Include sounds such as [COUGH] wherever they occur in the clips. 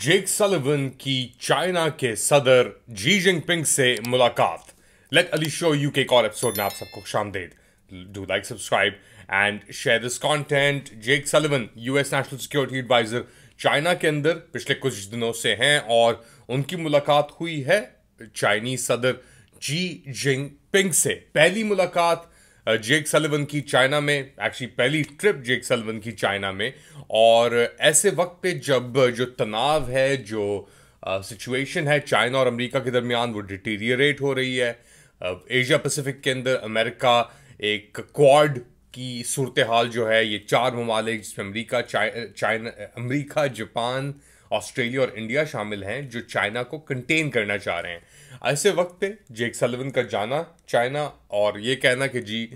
जेक Sullivan की China के सदर जी जिनपिंग से मुलाकात लेट अली शो यू के कॉल एपिसोड में आप सबको शामदेद do like subscribe and share this content Jake Sullivan US national security advisor China के अंदर पिछले कुछ दिनों से हैं और उनकी मुलाकात हुई है चाइनीज सदर जी जिनपिंग से पहली मुलाकात जेक सलिवन की चाइना में एक्चुअली पहली ट्रिप जेक सलिवन की चाइना में और ऐसे वक्त पे जब जो तनाव है जो सिचुएशन है चाइना और अमेरिका के दरमियान वो डिटीरियरेट हो रही है एशिया पैसिफिक के अंदर अमेरिका एक क्वाड की सूरत हाल जो है ये चार ममालिक जिसमें America China America Japan Australia और इंडिया शामिल हैं जो चाइना को कंटेन करना चाह रहे हैं ऐसे वक्त पे जेक सलवन का जाना चाइना और ये कहना कि जी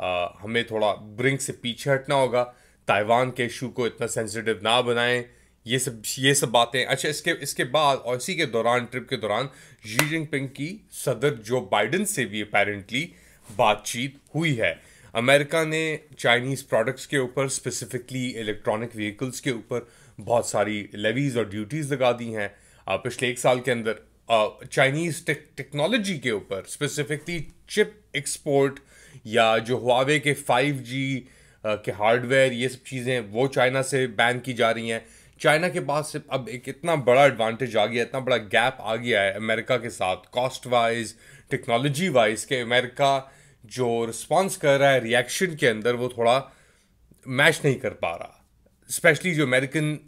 आ, हमें थोड़ा ब्रिंक से पीछे हटना होगा ताइवान के इशू को इतना सेंसिटिव ना बनाएं ये सब ये सब बातें अच्छा इसके इसके बाद और इसी के दौरान ट्रिप के दौरान जी जिनपिंग की सदर जो बाइडन से भी अपेरेंटली बातचीत हुई है अमेरिका ने चाइनीज़ प्रोडक्ट्स के ऊपर स्पेसिफिकली इलेक्ट्रॉनिक व्हीकल्स के ऊपर बहुत सारी लेवीज़ और ड्यूटीज़ लगा दी हैं पिछले एक साल के अंदर चाइनीज़ टेक्नोलॉजी के ऊपर स्पेसिफिकली चिप एक्सपोर्ट या जो हुआवे के 5G के हार्डवेयर ये सब चीज़ें वो चाइना से बैन की जा रही हैं चाइना के पास अब एक इतना बड़ा एडवांटेज आ गया इतना बड़ा गैप आ गया है अमेरिका के साथ कॉस्ट वाइज टेक्नोलॉजी वाइज के अमेरिका जो रिस्पॉन्स कर रहा है रिएक्शन के अंदर वो थोड़ा मैच नहीं कर पा रहा स्पेशली जो अमेरिकन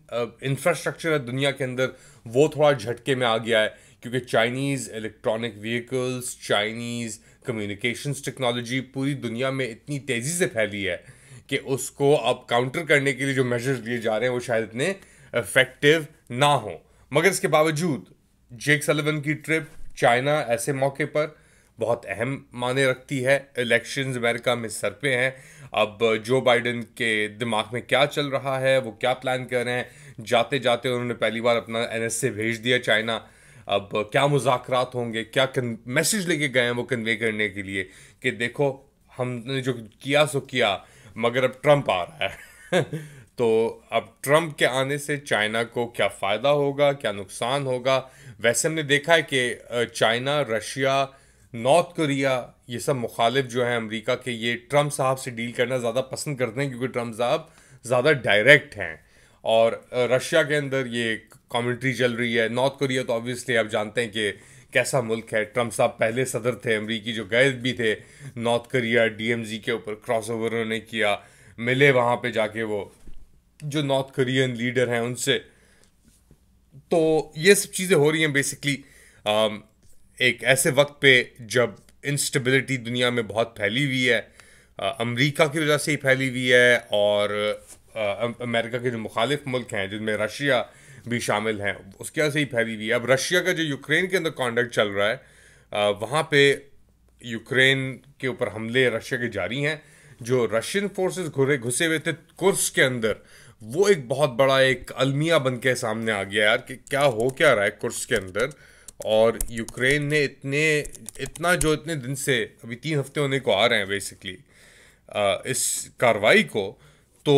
इंफ्रास्ट्रक्चर uh, है दुनिया के अंदर वो थोड़ा झटके में आ गया है क्योंकि Chinese electronic vehicles Chinese communications technology पूरी दुनिया में इतनी तेज़ी से फैली है कि उसको अब काउंटर करने के लिए जो मेजर्स लिए जा रहे हैं वो शायद इतने इफेक्टिव ना हो मगर इसके बावजूद जेक सलेवन की ट्रिप चाइना ऐसे मौके पर बहुत अहम माने रखती है इलेक्शंस अमेरिका में सर पे हैं अब जो बाइडन के दिमाग में क्या चल रहा है वो क्या प्लान कर रहे हैं जाते जाते उन्होंने पहली बार अपना एन भेज दिया चाइना अब क्या मुजाकरात होंगे क्या मैसेज लेके गए हैं वो कन्वे करने के लिए कि देखो हमने जो किया सो किया मगर अब ट्रंप आ रहा है [LAUGHS] तो अब ट्रंप के आने से चाइना को क्या फ़ायदा होगा क्या नुकसान होगा वैसे हमने देखा है कि चाइना रशिया नॉर्थ कोरिया ये सब मुखालिफ जो है अमेरिका के ये ट्रंप साहब से डील करना ज़्यादा पसंद करते हैं क्योंकि ट्रंप साहब ज़्यादा डायरेक्ट हैं और रशिया के अंदर ये कॉमेंट्री चल रही है नॉर्थ कोरिया तो ऑब्वियसली आप जानते हैं कि कैसा मुल्क है ट्रंप साहब पहले सदर थे अमरीकी जो गए भी थे नॉर्थ कोरिया जी के ऊपर क्रॉस ओवर उन्होंने किया मिले वहाँ पर जाके वो जो नॉर्थ कोरियन लीडर हैं उनसे तो ये सब चीज़ें हो रही हैं बेसिकली एक ऐसे वक्त पे जब इंस्टेबिलिटी दुनिया में बहुत फैली हुई है अमेरिका की वजह से ही फैली हुई है और अमेरिका के जो मुखालिफ मुल्क हैं जिनमें रशिया भी शामिल हैं उसकी वजह से ही फैली हुई है अब रशिया का जो यूक्रेन के अंदर कॉन्डक्ट चल रहा है वहाँ पे यूक्रेन के ऊपर हमले रशिया के जारी हैं जो रशियन फोर्सेस घुरे घुसे हुए थे कुर्स के अंदर वो एक बहुत बड़ा एक अलमिया बन के सामने आ गया यार कि क्या हो क्या रहा है कुर्स के अंदर और यूक्रेन ने इतने इतना जो इतने दिन से अभी तीन हफ्ते होने को आ रहे हैं बेसिकली इस कार्रवाई को तो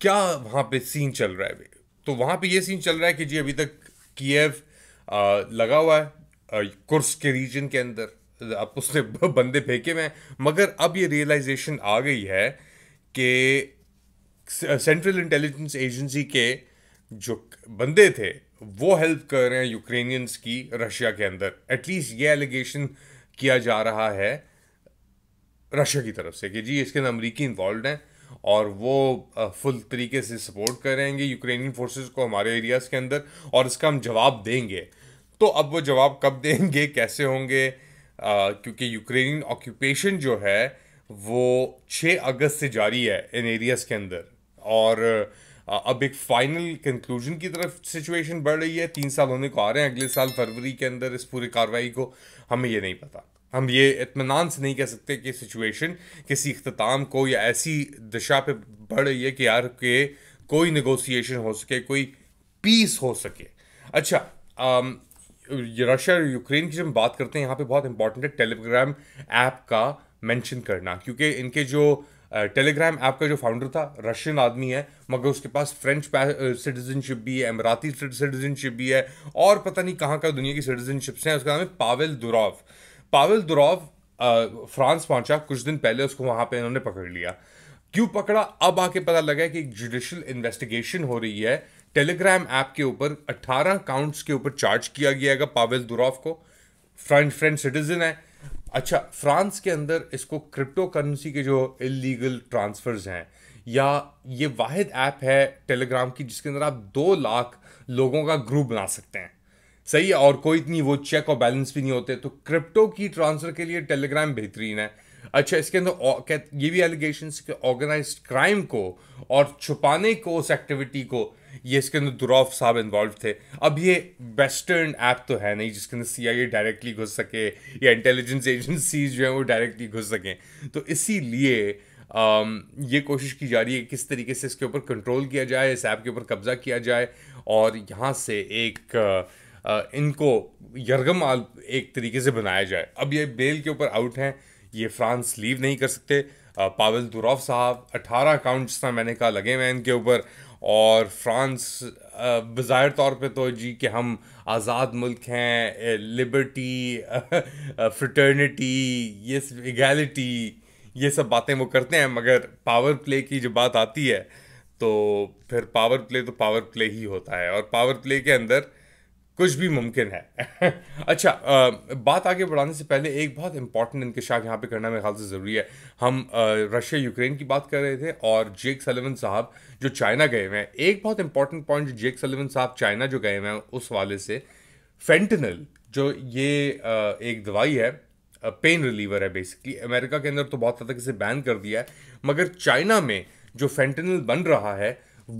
क्या वहाँ पे सीन चल रहा है तो वहाँ पे ये सीन चल रहा है कि जी अभी तक कीव लगा हुआ है कुर्स के रीजन के अंदर अब उसने बंदे फेंके हुए हैं मगर अब ये रियलाइजेशन आ गई है कि सेंट्रल इंटेलिजेंस एजेंसी के जो बंदे थे वो हेल्प कर रहे हैं यूक्रेनियंस की रशिया के अंदर एटलीस्ट ये एलिगेशन किया जा रहा है रशिया की तरफ से कि जी इसके अंदर अमरीकी इन्वॉल्व हैं और वो फुल तरीके से सपोर्ट करेंगे यूक्रेनियन फोर्सेस को हमारे एरियाज़ के अंदर और इसका हम जवाब देंगे तो अब वो जवाब कब देंगे कैसे होंगे क्योंकि यूक्रेनियन ऑक्यूपेशन जो है वो 6 अगस्त से जारी है इन एरियाज़ के अंदर और आ, अब एक फाइनल कंक्लूजन की तरफ सिचुएशन बढ़ रही है तीन साल होने को आ रहे हैं अगले साल फरवरी के अंदर इस पूरी कार्रवाई को हमें ये नहीं पता हम ये इतमान से नहीं कह सकते कि सिचुएशन किसी अख्ताम को या ऐसी दिशा पे बढ़ रही है कि यार के कोई नगोसिएशन हो सके कोई पीस हो सके अच्छा आम, रशिया और यूक्रेन की जब हम बात करते हैं यहाँ पे बहुत इंपॉर्टेंट है टेलीग्राम ऐप का मेंशन करना क्योंकि इनके जो टेलीग्राम ऐप का जो फाउंडर था रशियन आदमी है मगर उसके पास फ्रेंच सिटीजनशिप भी है अमराती सिटीजनशिप भी है और पता नहीं कहाँ का दुनिया की सिटीजनशिप्स हैं उसका नाम है Pavel Durov Pavel Durov France पहुंचा कुछ दिन पहले उसको वहाँ पे इन्होंने पकड़ लिया क्यों पकड़ा अब आके पता लगा है कि एक जुडिशल इन्वेस्टिगेशन हो रही है टेलीग्राम ऐप के ऊपर 18 काउंट्स के ऊपर चार्ज किया गया है पावेल दुराव को फ्रेंच फ्रेंच सिटीजन है अच्छा फ्रांस के अंदर इसको क्रिप्टो करेंसी के जो इलीगल ट्रांसफ़र्स हैं या ये वाहिद ऐप है टेलीग्राम की जिसके अंदर आप दो लाख लोगों का ग्रुप बना सकते हैं सही है और कोई इतनी वो चेक और बैलेंस भी नहीं होते तो क्रिप्टो की ट्रांसफ़र के लिए टेलीग्राम बेहतरीन है अच्छा इसके अंदर ये भी एलिगेशन कि ऑर्गेनाइज क्राइम को और छुपाने को उस एक्टिविटी को ये इसके अंदर दुरौफ साहब इन्वॉल्व थे अब ये वेस्टर्न ऐप तो है नहीं जिसके अंदर सी आई ए डायरेक्टली घुस सके या इंटेलिजेंस एजेंसीज जो हैं वो डायरेक्टली घुस सकें तो इसीलिए um, ये कोशिश की जा रही है किस तरीके से इसके ऊपर कंट्रोल किया जाए इस ऐप के ऊपर कब्जा किया जाए और यहाँ से एक आ, uh, uh, इनको यरगम एक तरीके से बनाया जाए अब ये बेल के ऊपर आउट हैं ये फ्रांस लीव नहीं कर सकते पावल दुरॉव साहब 18 काउंट्स ना मैंने कहा लगे हैं इनके ऊपर और फ्रांस बाज़ाहिर तौर पे तो जी कि हम आज़ाद मुल्क हैं लिबर्टी फ्रटर्निटी ये इगैलिटी ये सब बातें वो करते हैं मगर पावर प्ले की जो बात आती है तो फिर पावर प्ले तो पावर प्ले ही होता है और पावर प्ले के अंदर कुछ भी मुमकिन है [LAUGHS] अच्छा आ, बात आगे बढ़ाने से पहले एक बहुत इंपॉर्टेंट इंकशाफ यहाँ पे करना मेरे ख्याल से ज़रूरी है हम रशिया यूक्रेन की बात कर रहे थे और जेक सलेवन साहब जो चाइना गए हुए हैं एक बहुत इंपॉर्टेंट पॉइंट जो जेक सलेवन साहब चाइना जो गए हुए हैं उस वाले से फेंटनल जो ये आ, एक दवाई है पेन रिलीवर है बेसिकली अमेरिका के अंदर तो बहुत हद तक इसे बैन कर दिया है मगर चाइना में जो फेंटनल बन रहा है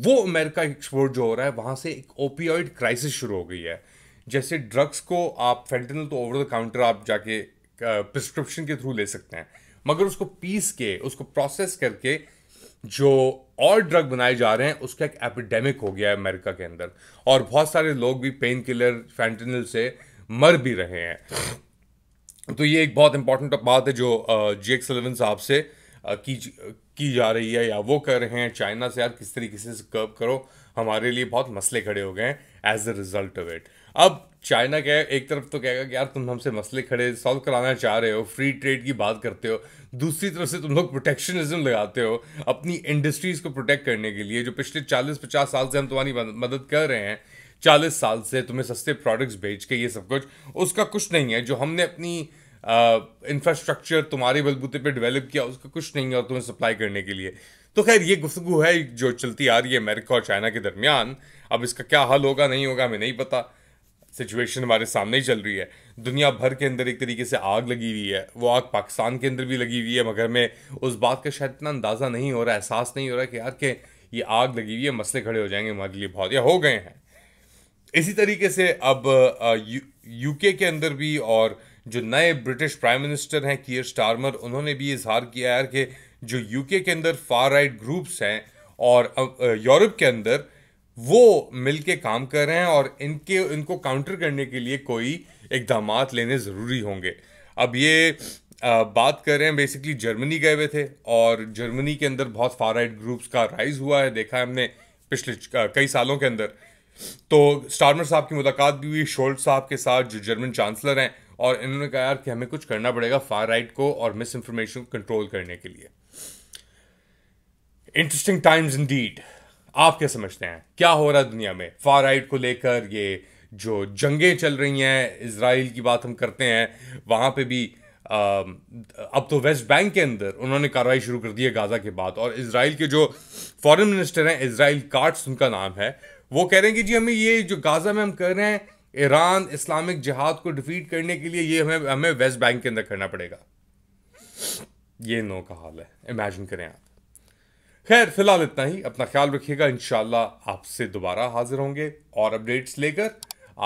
वो अमेरिका एक्सपोर्ट जो हो रहा है वहाँ से एक ओपियोइड क्राइसिस शुरू हो गई है जैसे ड्रग्स को आप फेंटनल तो ओवर द काउंटर आप जाके प्रिस्क्रिप्शन के थ्रू ले सकते हैं मगर उसको पीस के उसको प्रोसेस करके जो और ड्रग बनाए जा रहे हैं उसका एक एपिडेमिक हो गया है अमेरिका के अंदर और बहुत सारे लोग भी पेन किलर फेंटनल से मर भी रहे हैं तो ये एक बहुत इंपॉर्टेंट बात है जो जे एलेवन साहब से की की जा रही है या वो कर रहे हैं चाइना से यार किस तरीके से कर्व करो हमारे लिए बहुत मसले खड़े हो गए हैं as a result of it अब चाइना क्या एक तरफ तो कहेगा कि यार तुम हमसे मसले खड़े सॉल्व कराना चाह रहे हो फ्री ट्रेड की बात करते हो दूसरी तरफ से तुम लोग प्रोटेक्शनिज्म लगाते हो अपनी इंडस्ट्रीज़ को प्रोटेक्ट करने के लिए जो पिछले चालीस पचास साल से हम तुम्हारी मदद कर रहे हैं चालीस साल से तुम्हें सस्ते प्रोडक्ट्स बेच के ये सब कुछ उसका कुछ नहीं है जो हमने अपनी इंफ्रास्ट्रक्चर तुम्हारे बलबूते पे डेवलप किया उसका कुछ नहीं है तुम्हें सप्लाई करने के लिए तो खैर ये गुफ्तु है जो चलती आ रही है अमेरिका और चाइना के दरमियान अब इसका क्या हल होगा नहीं होगा हमें नहीं पता सिचुएशन हमारे सामने ही चल रही है दुनिया भर के अंदर एक तरीके से आग लगी हुई है वो आग पाकिस्तान के अंदर भी लगी हुई है मगर हमें उस बात का शायद इतना अंदाज़ा नहीं हो रहा एहसास नहीं हो रहा कि यार के ये आग लगी हुई है मसले खड़े हो जाएंगे हमारे लिए बहुत या हो गए हैं इसी तरीके से अब यूके के अंदर भी और जो नए ब्रिटिश प्राइम मिनिस्टर हैं कियर स्टारमर उन्होंने भी इजहार किया है कि जो यूके के अंदर फार राइट ग्रुप्स हैं और यूरोप के अंदर वो मिलके काम कर रहे हैं और इनके इनको काउंटर करने के लिए कोई इकदाम लेने ज़रूरी होंगे अब ये आ, बात कर रहे हैं बेसिकली जर्मनी गए हुए थे और जर्मनी के अंदर बहुत फार राइट ग्रुप्स का राइज हुआ है देखा है हमने पिछले कई सालों के अंदर तो स्टारमर साहब की मुलाकात भी हुई शोल्ट साहब के साथ जो जर्मन चांसलर हैं और इन्होंने कहा यार कि हमें कुछ करना पड़ेगा फार राइट को और मिस इन्फॉर्मेशन को कंट्रोल करने के लिए इंटरेस्टिंग टाइम्स इन आप क्या समझते हैं क्या हो रहा है दुनिया में फार राइट को लेकर ये जो जंगें चल रही हैं इसराइल की बात हम करते हैं वहाँ पे भी आ, अब तो वेस्ट बैंक के अंदर उन्होंने कार्रवाई शुरू कर दी है गाज़ा के बाद और इसराइल के जो फॉरेन मिनिस्टर हैं इसराइल कार्ट्स उनका नाम है वो कह रहे हैं कि जी हमें ये जो गाज़ा में हम कर रहे हैं ईरान इस्लामिक जिहाद को डिफीट करने के लिए ये हमें हमें वेस्ट बैंक के अंदर करना पड़ेगा ये नो का हाल है इमेजिन करें आप खैर फिलहाल इतना ही अपना ख्याल रखिएगा इन आपसे दोबारा हाजिर होंगे और अपडेट्स लेकर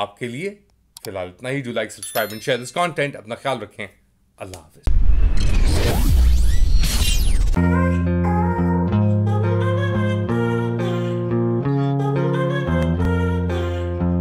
आपके लिए फिलहाल इतना ही do like subscribe and share this content अपना ख्याल रखें अल्लाह हाफिज़